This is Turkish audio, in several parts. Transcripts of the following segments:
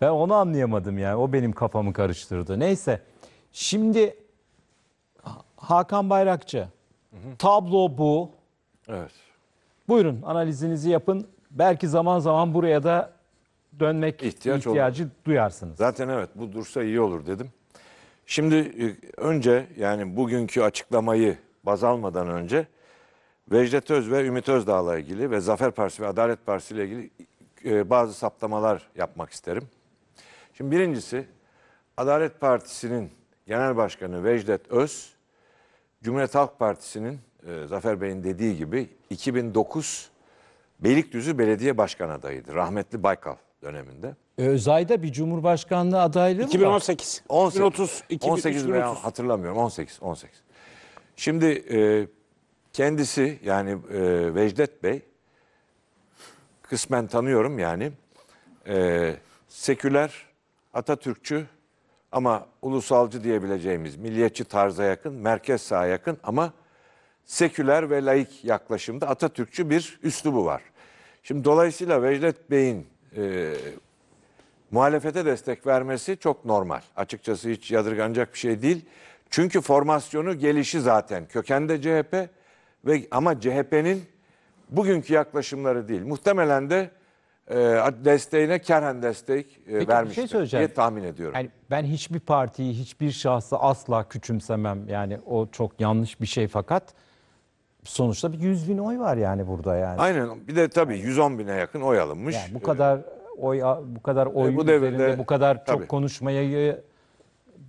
Ben onu anlayamadım yani. O benim kafamı karıştırdı. Neyse. Şimdi Hakan Bayrakçı. Hı hı. Tablo bu. Evet. Buyurun analizinizi yapın. Belki zaman zaman buraya da dönmek İhtiyaç ihtiyacı olur. duyarsınız. Zaten evet bu dursa iyi olur dedim. Şimdi e, önce yani bugünkü açıklamayı baz almadan önce Vejdet Öz ve Ümit Özdağ'la ilgili ve Zafer Partisi ve Adalet Partisi ile ilgili e, bazı saptamalar yapmak isterim. Şimdi birincisi Adalet Partisi'nin Genel Başkanı Vejdet Öz, Cumhuriyet Halk Partisi'nin e, Zafer Bey'in dediği gibi 2009 Beylikdüzü Belediye Başkan adayıydı. Rahmetli Baykal döneminde. E, Özay'da bir cumhurbaşkanlığı adaylığı mı 2018. 18, 2030, 2018 2030. hatırlamıyorum. 18, 18. Şimdi e, kendisi yani e, Vecdet Bey kısmen tanıyorum yani e, seküler Atatürkçü ama ulusalcı diyebileceğimiz milliyetçi tarza yakın, merkez sağa yakın ama seküler ve laik yaklaşımda Atatürkçü bir üslubu var. Şimdi dolayısıyla Vecdet Bey'in e, muhalefete destek vermesi çok normal. Açıkçası hiç yadırganacak bir şey değil. Çünkü formasyonu gelişi zaten kökende CHP ve ama CHP'nin bugünkü yaklaşımları değil. Muhtemelen de e, desteğine kerhen destek e, Peki, vermiştir şey söyleyeceğim. diye tahmin ediyorum. Yani ben hiçbir partiyi, hiçbir şahsı asla küçümsemem. Yani o çok yanlış bir şey fakat sonuçta bir 100 bin oy var yani burada yani. Aynen. Bir de tabii 110 bine yakın oy alınmış. Yani bu kadar ee, oy bu kadar oy e, bu üzerinde bu kadar çok konuşmaya.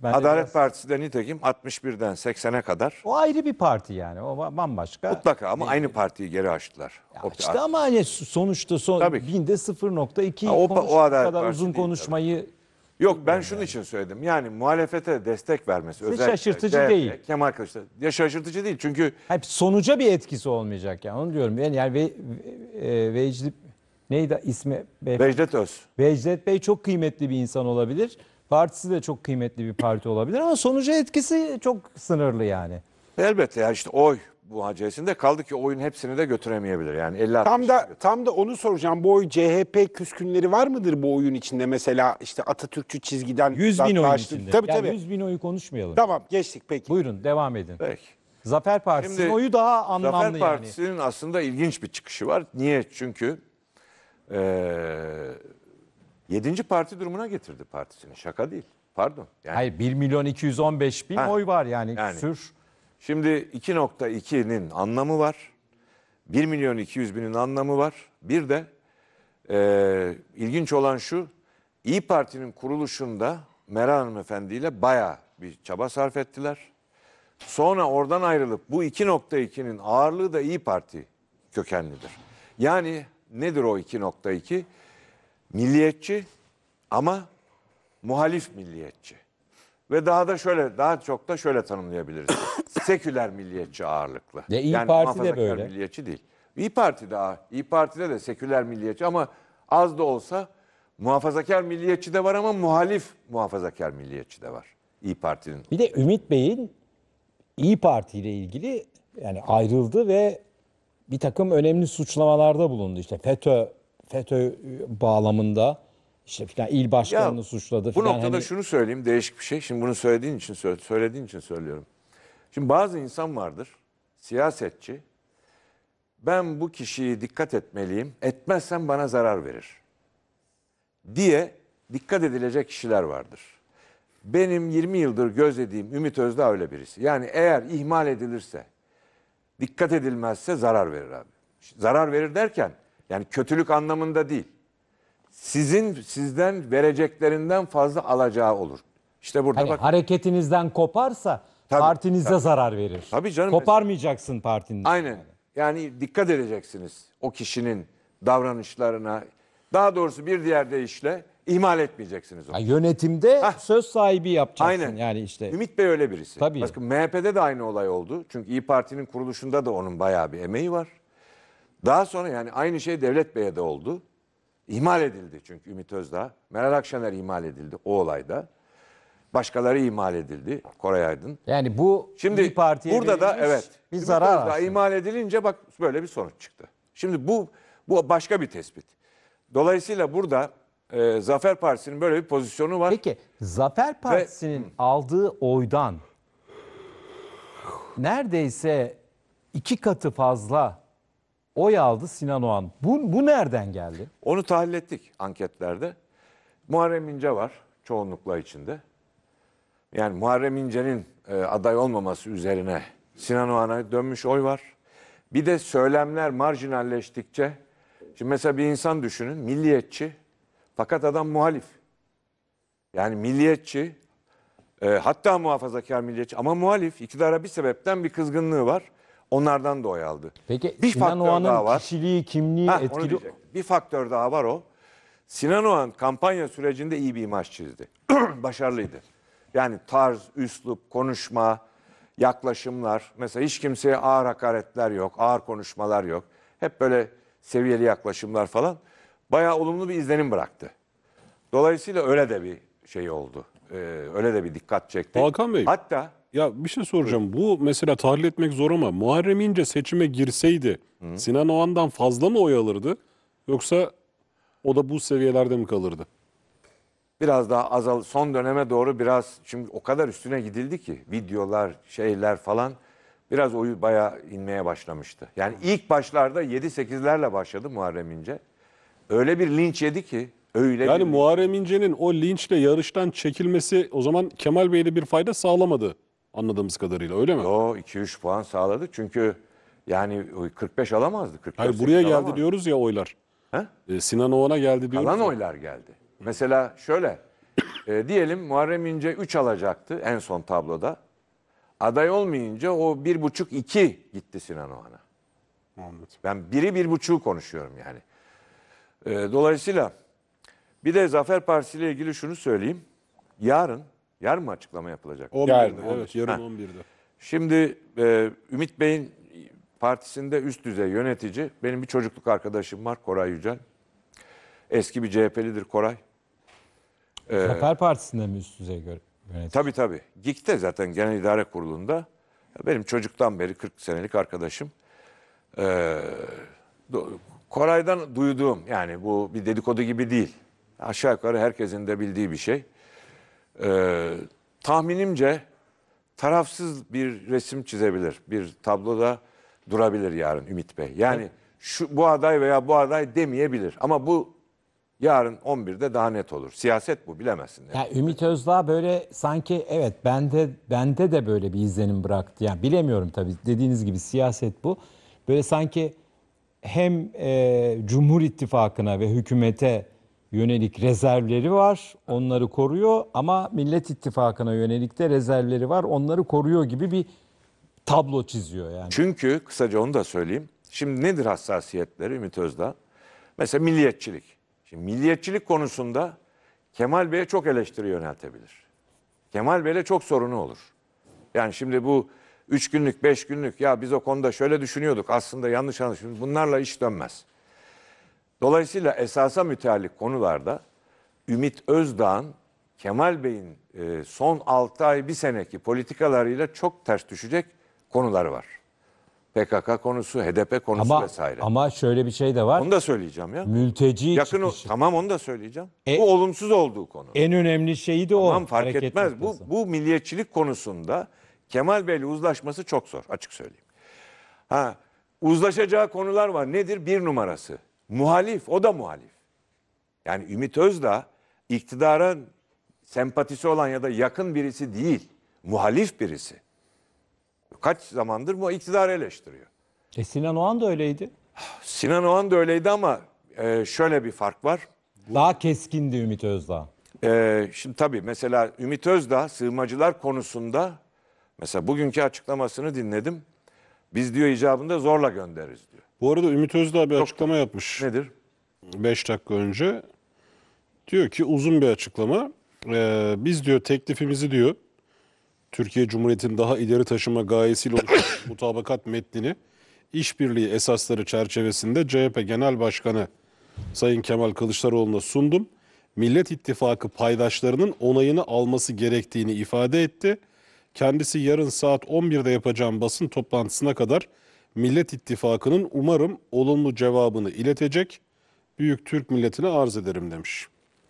Ben Adalet biraz- Partisi'de nitekim 61'den 80'e kadar O ayrı bir parti yani. O bambaşka. mutlaka ama aynı partiyi geri açtılar. Ya O- İşte ama hani sonuçta son Tabii binde 0.2 Ha, o pa- o kadar Partisi uzun değil konuşmayı Yok ben şunun için söyledim. Yani muhalefete destek vermesi özellikle şaşırtıcı CHP, değil. Kemal arkadaşlar Ya şaşırtıcı değil çünkü hep sonuca bir etkisi olmayacak yani onu diyorum. Yani, yani ve, e, Vecdi neydi ismi? Vejdet Öz. Vejdet Bey çok kıymetli bir insan olabilir. Partisi de çok kıymetli bir parti olabilir ama sonuca etkisi çok sınırlı yani. Elbette ya işte oy bu hacesinde kaldı ki oyun hepsini de götüremeyebilir. Yani 50 Tam da tam da onu soracağım. Bu oy CHP küskünleri var mıdır bu oyun içinde mesela işte Atatürkçü çizgiden 100 bin oy karşıtı- içinde. Tabii yani 100 bin oyu konuşmayalım. Tamam geçtik peki. Buyurun devam edin. Peki. Zafer Partisi'nin Şimdi oyu daha anlamlı Zafer yani. Partisi'nin aslında ilginç bir çıkışı var. Niye? Çünkü eee Yedinci parti durumuna getirdi partisini. Şaka değil. Pardon. Yani, Hayır 1 milyon 215 bin Ha. oy var yani, Yani. sür. Şimdi 2.2'nin anlamı var. 1 milyon 200 binin anlamı var. Bir de eee, ilginç olan şu. İyi Parti'nin kuruluşunda Meral Hanım Efendi ile baya bir çaba sarf ettiler. Sonra oradan ayrılıp bu 2.2'nin ağırlığı da İyi Parti kökenlidir. Yani nedir o 2.2? milliyetçi ama muhalif milliyetçi. Ve daha da şöyle, daha çok da şöyle tanımlayabiliriz. Seküler milliyetçi ağırlıklı. Ya İyi yani Parti de böyle. milliyetçi değil. İyi Parti de ah, İyi Parti'de de seküler milliyetçi ama az da olsa muhafazakar milliyetçi de var ama muhalif muhafazakar milliyetçi de var İyi Parti'nin. Bir de Ümit Bey'in İyi Parti ile ilgili yani ayrıldı ve bir takım önemli suçlamalarda bulundu. İşte FETÖ FETÖ bağlamında işte filan il başkanını ya, suçladı filan. Bu noktada hani... şunu söyleyeyim değişik bir şey. Şimdi bunu söylediğin için söylediğin için söylüyorum. Şimdi bazı insan vardır siyasetçi. Ben bu kişiyi dikkat etmeliyim. Etmezsem bana zarar verir. Diye dikkat edilecek kişiler vardır. Benim 20 yıldır gözlediğim Ümit Özdağ öyle birisi. Yani eğer ihmal edilirse, dikkat edilmezse zarar verir abi. Zarar verir derken yani kötülük anlamında değil. Sizin sizden vereceklerinden fazla alacağı olur. İşte burada Hani bak. hareketinizden koparsa Tabii, partinize tabii. zarar verir. Tabii canım. Koparmayacaksın partinizi. Aynen. Yani dikkat edeceksiniz o kişinin davranışlarına. Daha doğrusu bir diğer deyişle ihmal etmeyeceksiniz onu. Ya yönetimde Hah. söz sahibi yapacaksın Aynen. yani işte. Ümit Bey öyle birisi. Tabii. Bakın MHP'de de aynı olay oldu. Çünkü İyi Parti'nin kuruluşunda da onun bayağı bir emeği var. Daha sonra yani aynı şey Devlet Bey'e de oldu. İhmal edildi çünkü Ümit Özdağ. Meral Akşener ihmal edildi o olayda. Başkaları ihmal edildi. Koray Aydın. Yani bu Şimdi bir partiye burada da evet. Bir Ümit zarar Özdağ aslında. ihmal edilince bak böyle bir sonuç çıktı. Şimdi bu bu başka bir tespit. Dolayısıyla burada e, Zafer Partisi'nin böyle bir pozisyonu var. Peki Zafer Partisi'nin Ve, aldığı oydan neredeyse iki katı fazla oy aldı Sinan Oğan. Bu, bu nereden geldi? Onu tahlil ettik anketlerde. Muharrem İnce var çoğunlukla içinde. Yani Muharrem İnce'nin e, aday olmaması üzerine Sinan Oğan'a dönmüş oy var. Bir de söylemler marjinalleştikçe, şimdi mesela bir insan düşünün milliyetçi fakat adam muhalif. Yani milliyetçi, e, hatta muhafazakar milliyetçi ama muhalif. İktidara bir sebepten bir kızgınlığı var. Onlardan da oy aldı. Peki bir Sinan Oğan'ın kişiliği, kimliği ha, etkili... Bir faktör daha var o. Sinan Oğan kampanya sürecinde iyi bir imaj çizdi. Başarılıydı. Yani tarz, üslup, konuşma, yaklaşımlar. Mesela hiç kimseye ağır hakaretler yok, ağır konuşmalar yok. Hep böyle seviyeli yaklaşımlar falan. Bayağı olumlu bir izlenim bıraktı. Dolayısıyla öyle de bir şey oldu. Ee, öyle de bir dikkat çekti. Hakan Bey. Hatta ya bir şey soracağım. Bu mesela tahlil etmek zor ama Muharrem İnce seçime girseydi Sinan Oğan'dan fazla mı oy alırdı? Yoksa o da bu seviyelerde mi kalırdı? Biraz daha azal son döneme doğru biraz çünkü o kadar üstüne gidildi ki videolar, şeyler falan biraz oyu bayağı inmeye başlamıştı. Yani ilk başlarda 7-8'lerle başladı Muharrem İnce. Öyle bir linç yedi ki öyle Yani bir Muharrem İnce'nin o linçle yarıştan çekilmesi o zaman Kemal Bey'le bir fayda sağlamadı. Anladığımız kadarıyla öyle mi? Yo 2-3 puan sağladı çünkü yani 45 alamazdı. 44, Hayır buraya geldi alamazdı. diyoruz ya oylar. He? Ee, Sinan Oğan'a geldi diyoruz. Kalan ya. oylar geldi. Mesela şöyle e, diyelim Muharrem İnce 3 alacaktı en son tabloda. Aday olmayınca o 1,5-2 gitti Sinan Oğan'a. Ben biri bir buçuğu konuşuyorum yani. E, dolayısıyla bir de Zafer Partisi ile ilgili şunu söyleyeyim. Yarın Yarın mı açıklama yapılacak? 11'de. Yarın, evet, yarın 11'de. Şimdi e, Ümit Bey'in partisinde üst düzey yönetici. Benim bir çocukluk arkadaşım var Koray Yücel. Eski bir CHP'lidir Koray. Ee, Zafer Partisi'nde mi üst düzey yönetici? Tabii tabii. GİK'te zaten Genel İdare Kurulu'nda. Benim çocuktan beri 40 senelik arkadaşım. Ee, Koray'dan duyduğum yani bu bir dedikodu gibi değil. Aşağı yukarı herkesin de bildiği bir şey. Ee, tahminimce tarafsız bir resim çizebilir. Bir tabloda durabilir yarın Ümit Bey. Yani şu bu aday veya bu aday demeyebilir. Ama bu yarın 11'de daha net olur. Siyaset bu bilemezsin. Yani. Ya Ümit Özdağ böyle sanki evet bende bende de böyle bir izlenim bıraktı. Yani bilemiyorum tabii. Dediğiniz gibi siyaset bu. Böyle sanki hem e, Cumhur İttifakı'na ve hükümete yönelik rezervleri var. Onları koruyor ama Millet İttifakı'na yönelik de rezervleri var. Onları koruyor gibi bir tablo çiziyor yani. Çünkü kısaca onu da söyleyeyim. Şimdi nedir hassasiyetleri Ümit Özdağ? Mesela milliyetçilik. Şimdi milliyetçilik konusunda Kemal Bey'e çok eleştiri yöneltebilir. Kemal Bey'le çok sorunu olur. Yani şimdi bu üç günlük, beş günlük ya biz o konuda şöyle düşünüyorduk aslında yanlış anlaşılmış bunlarla iş dönmez. Dolayısıyla esasa müteallik konularda Ümit Özdağ'ın Kemal Bey'in e, son 6 ay bir seneki politikalarıyla çok ters düşecek konuları var. PKK konusu, HDP konusu ama, vesaire. Ama şöyle bir şey de var. Onu da söyleyeceğim ya. Mülteci Yakın çıkışı. O, tamam onu da söyleyeceğim. E, Bu olumsuz olduğu konu. En önemli şeyi de tamam, o. Tamam fark etmez. Bu, bu milliyetçilik konusunda Kemal Bey'le uzlaşması çok zor açık söyleyeyim. Ha, uzlaşacağı konular var. Nedir? Bir numarası. Muhalif, o da muhalif. Yani Ümit Özdağ iktidarın sempatisi olan ya da yakın birisi değil, muhalif birisi. Kaç zamandır bu iktidarı eleştiriyor. E Sinan Oğan da öyleydi. Sinan Oğan da öyleydi ama e, şöyle bir fark var. Daha keskindi Ümit Özdağ. E, şimdi tabii mesela Ümit Özdağ sığmacılar konusunda mesela bugünkü açıklamasını dinledim. Biz diyor icabında zorla göndeririz diyor. Bu arada Ümit Özdağ bir Yok. açıklama yapmış. Nedir? 5 dakika önce. Diyor ki uzun bir açıklama. Ee, biz diyor teklifimizi diyor Türkiye Cumhuriyeti'nin daha ileri taşıma gayesiyle oluşmuş mutabakat metnini işbirliği esasları çerçevesinde CHP Genel Başkanı Sayın Kemal Kılıçdaroğlu'na sundum. Millet İttifakı paydaşlarının onayını alması gerektiğini ifade etti. Kendisi yarın saat 11'de yapacağım basın toplantısına kadar Millet İttifakı'nın umarım olumlu cevabını iletecek büyük Türk milletine arz ederim demiş.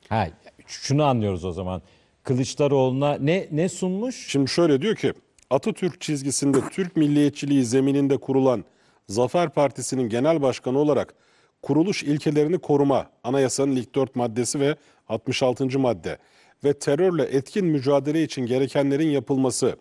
Ha, şunu anlıyoruz o zaman. Kılıçdaroğlu'na ne, ne sunmuş? Şimdi şöyle diyor ki Atatürk çizgisinde Türk milliyetçiliği zemininde kurulan Zafer Partisi'nin genel başkanı olarak kuruluş ilkelerini koruma, anayasanın ilk 4 maddesi ve 66. madde ve terörle etkin mücadele için gerekenlerin yapılması,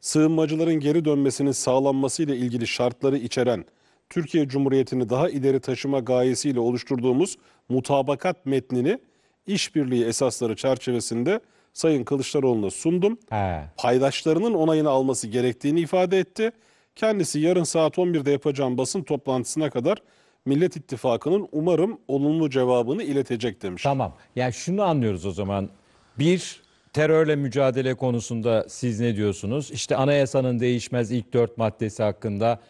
sığınmacıların geri dönmesinin sağlanması ile ilgili şartları içeren Türkiye Cumhuriyeti'ni daha ileri taşıma gayesiyle oluşturduğumuz mutabakat metnini işbirliği esasları çerçevesinde Sayın Kılıçdaroğlu'na sundum. He. Paydaşlarının onayını alması gerektiğini ifade etti. Kendisi yarın saat 11'de yapacağım basın toplantısına kadar Millet İttifakı'nın umarım olumlu cevabını iletecek demiş. Tamam. Yani şunu anlıyoruz o zaman. Bir, terörle mücadele konusunda siz ne diyorsunuz? İşte anayasanın değişmez ilk dört maddesi hakkında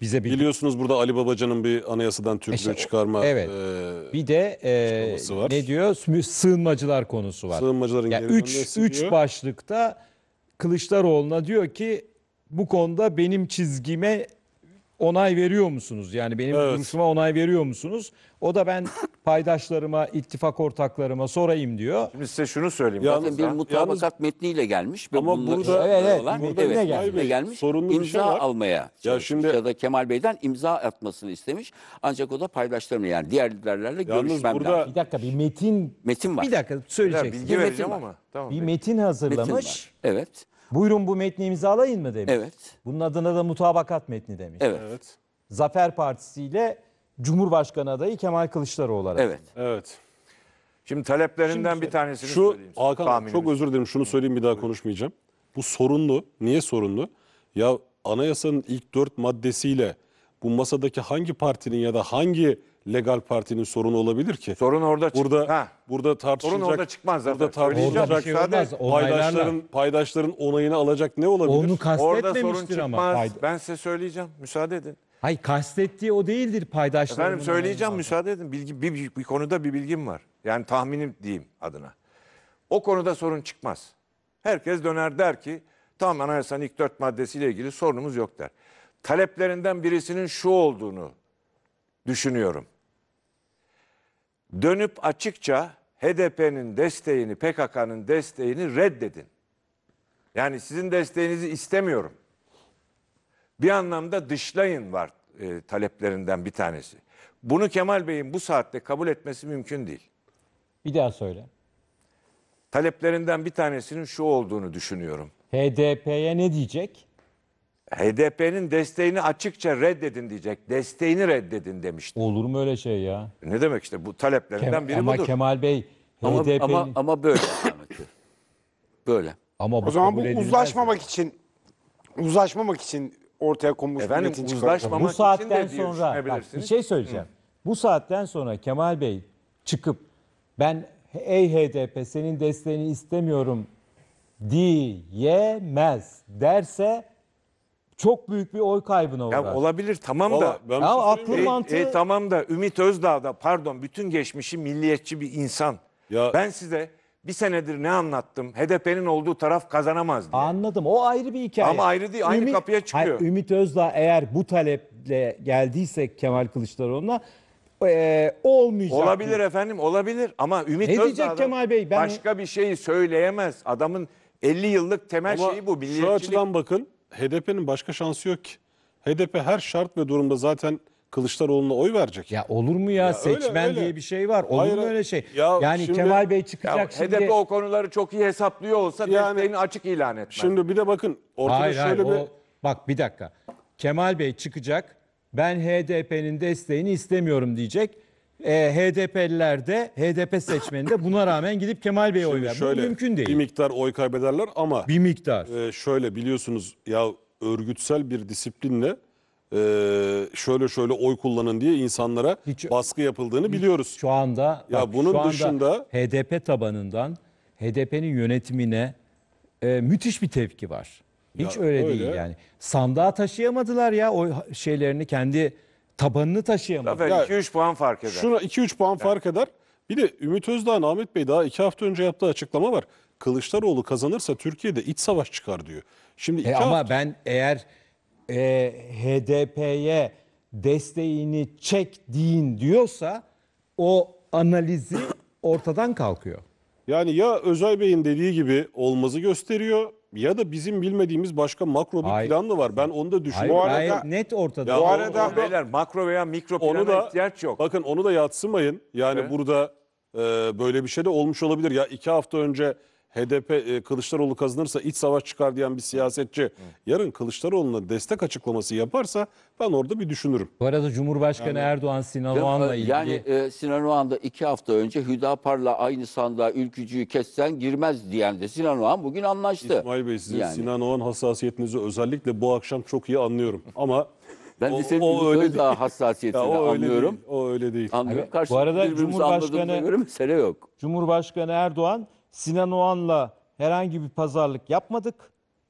bize bir... Biliyorsunuz burada Ali Babacan'ın bir anayasadan türlü İşte çıkarma evet. e, Bir de e, var. ne diyor? Sığınmacılar konusu var. sığınmacıların Ya üç, üç diyor. başlıkta Kılıçdaroğlu'na diyor ki bu konuda benim çizgime onay veriyor musunuz? Yani benim evet. duruşuma onay veriyor musunuz? O da ben paydaşlarıma, ittifak ortaklarıma sorayım diyor. Şimdi size şunu söyleyeyim. Yalnız, Zaten bir mutabakat yalnız, metniyle gelmiş. Ama bununla, burada, evet, evet, burada evet, gelmiş. gelmiş. Sorunlu imza bir şey var. almaya ya şimdi ya da Kemal Bey'den imza atmasını istemiş. Ancak o da paydaşlarımla yani diğer liderlerle görüşmem burada, Bir dakika bir metin metin var. Bir dakika söyleyeceksin. bilgi bir metin ama. Tamam, bir metin hazırlamış. Metin Evet. Buyurun bu metni imzalayın mı demiş. Evet. Bunun adına da mutabakat metni demiş. Evet. Zafer Partisi ile Cumhurbaşkanı adayı Kemal Kılıçdaroğlu olarak. Evet. Evet. Şimdi taleplerinden Şimdi, bir tanesini şu, söyleyeyim. Şu Hakan çok özür dilerim şunu söyleyeyim bir daha konuşmayacağım. Bu sorunlu. Niye sorunlu? Ya anayasanın ilk dört maddesiyle bu masadaki hangi partinin ya da hangi legal partinin sorunu olabilir ki? Sorun orada çık- burada Ha. burada tartışılacak. orada çıkmaz zaten. Burada Söyleyeceğim. Orada bir şey paydaşların paydaşların onayını alacak ne olabilir? Onu Orada sorun ama. Ben size söyleyeceğim. Müsaade edin. Hayır kastettiği o değildir paydaşlarının. Efendim söyleyeceğim müsaade edin. Bilgi bir, bir, bir konuda bir bilgim var. Yani tahminim diyeyim adına. O konuda sorun çıkmaz. Herkes döner der ki tamam anayasanın ilk dört maddesiyle ilgili sorunumuz yok der. Taleplerinden birisinin şu olduğunu düşünüyorum. Dönüp açıkça HDP'nin desteğini, PKK'nın desteğini reddedin. Yani sizin desteğinizi istemiyorum. Bir anlamda dışlayın var e, taleplerinden bir tanesi. Bunu Kemal Bey'in bu saatte kabul etmesi mümkün değil. Bir daha söyle. Taleplerinden bir tanesinin şu olduğunu düşünüyorum. HDP'ye ne diyecek? HDP'nin desteğini açıkça reddedin diyecek. Desteğini reddedin demişti. Olur mu öyle şey ya? Ne demek işte bu taleplerinden Kem- biri ama budur. Kemal Bey Ama, HDP'nin ama, ama, ama böyle. Ahmet Bey. böyle. bu O zaman bu uzlaşmamak için uzlaşmamak için ortaya konmuş bir metin uzlaşmamak Bu saatten için sonra bak, bir şey söyleyeceğim. Bu saatten sonra Kemal Bey çıkıp ben ey HDP senin desteğini istemiyorum diyemez derse çok büyük bir oy kaybına uğrar. Ya olabilir tamam da. Valla ben Ya şey söyleyeyim mantığı... E, e tamam da Ümit Özdağ da pardon bütün geçmişi milliyetçi bir insan. Ya- Ben size bir senedir ne anlattım? HDP'nin olduğu taraf kazanamaz diye. Anladım. O ayrı bir hikaye. Ama ayrı değil, aynı kapıya çıkıyor. Hayır, Ümit Özdağ eğer bu taleple geldiyse Kemal Kılıçdaroğlu'na eee olmayacak. Olabilir efendim olabilir ama Ümit Ne diyecek Kemal Bey? Ben- başka bir şey söyleyemez. Adamın 50 yıllık temel Ama şeyi bu. şu açıdan bakın HDP'nin başka şansı yok ki. HDP her şart ve durumda zaten Kılıçdaroğlu'na oy verecek. Ya olur mu ya, ya seçmen öyle, öyle. diye bir şey var. Olur Hayır, mu öyle şey? Ya yani şimdi, Kemal Bey çıkacak ya, şimdi. HDP o konuları çok iyi hesaplıyor olsa yani, desteğini açık ilan etmez. Şimdi bir de bakın ortada hayır, şöyle hayır, bir... bak bir dakika. Kemal Bey çıkacak. Ben HDP'nin desteğini istemiyorum diyecek e, HDP'liler de HDP seçmeninde buna rağmen gidip Kemal Bey'e oy Şimdi Bu mümkün değil. Bir miktar oy kaybederler ama Bir miktar. e, şöyle biliyorsunuz ya örgütsel bir disiplinle e, şöyle şöyle oy kullanın diye insanlara Hiç- baskı yapıldığını biliyoruz. Şu anda Ya bak, bunun şu anda dışında- HDP tabanından HDP'nin yönetimine e, müthiş bir tepki var. Hiç Ya öyle, öyle. değil yani. Sandığa taşıyamadılar ya o şeylerini kendi tabanını taşıyamaz. Zafer Ya- 2-3 puan fark eder. Şuna 2-3 puan fark eder. Bir de Ümit Özdağ'ın Ahmet Bey daha 2 hafta önce yaptığı açıklama var. Kılıçdaroğlu kazanırsa Türkiye'de iç savaş çıkar diyor. Şimdi E ama hafta, ben eğer e, HDP'ye desteğini çek deyin diyorsa o analizi ortadan kalkıyor. yani ya Özay Bey'in dediği gibi olmazı gösteriyor ya da bizim bilmediğimiz başka makro bir Hayır. plan da var? Ben onu da Hayır, Bu arada- gayet net ortada. Ya Bu o- arada- o- beyler makro veya mikro Onu plana da- ihtiyaç yok. Bakın onu da yatsımayın. Yani Evet. burada e, böyle bir şey de olmuş olabilir. Ya iki hafta önce HDP e, Kılıçdaroğlu kazanırsa iç savaş çıkar diyen bir siyasetçi yarın Kılıçdaroğlu'na destek açıklaması yaparsa ben orada bir düşünürüm. Bu arada Cumhurbaşkanı Erdoğan Sinan Oğan'la ilgili Yani e, Sinan Oğan iki hafta önce Hüdapar'la aynı sandığa ülkücüyü kessen girmez diyen de Sinan Oğan bugün anlaştı. İsmail Bey sizin Yani. Sinan Oğan hassasiyetinizi özellikle bu akşam çok iyi anlıyorum. Ama ben de senin daha hassasiyetini Ya o öyle değil. O öyle değil. Anlıyorum. Karşı bu arada Cumhurbaşkanı- göre mesele yok. Cumhurbaşkanı Erdoğan Sinan Oğan'la herhangi bir pazarlık yapmadık.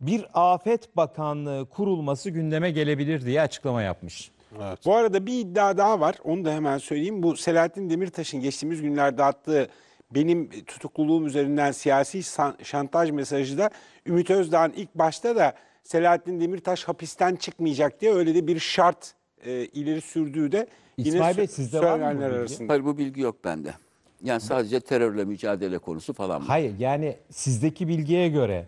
Bir afet bakanlığı kurulması gündeme gelebilir diye açıklama yapmış. Evet. Bu arada bir iddia daha var. Onu da hemen söyleyeyim. Bu Selahattin Demirtaş'ın geçtiğimiz günlerde attığı benim tutukluluğum üzerinden siyasi şantaj mesajı da Ümit Özdağ'ın ilk başta da Selahattin Demirtaş hapisten çıkmayacak diye öyle de bir şart e, ileri sürdüğü de yine İsmail Bey, sizde var mı bu bilgi? Hayır bu bilgi yok bende. Yani sadece terörle mücadele konusu falan mı? Hayır yani sizdeki bilgiye göre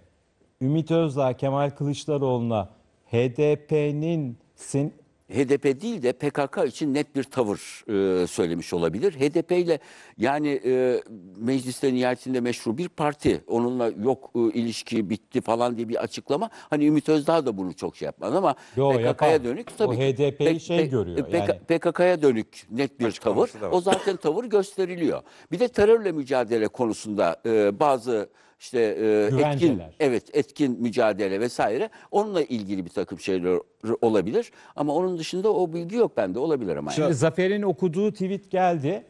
Ümit Özdağ Kemal Kılıçdaroğlu'na HDP'nin sin, HDP değil de PKK için net bir tavır e, söylemiş olabilir. HDP ile yani e, mecliste nihayetinde meşru bir parti. Onunla yok e, ilişki bitti falan diye bir açıklama. Hani Ümit Özdağ da bunu çok şey yapmaz ama PKK'ya dönük tabii. O HDP'yi şey pe, görüyor. yani. PKK'ya dönük net bir tavır. O zaten tavır gösteriliyor. Bir de terörle mücadele konusunda e, bazı işte e, etkin evet etkin mücadele vesaire onunla ilgili bir takım şeyler olabilir ama onun dışında o bilgi yok bende olabilir ama. Şimdi yani. Zafer'in okuduğu tweet geldi.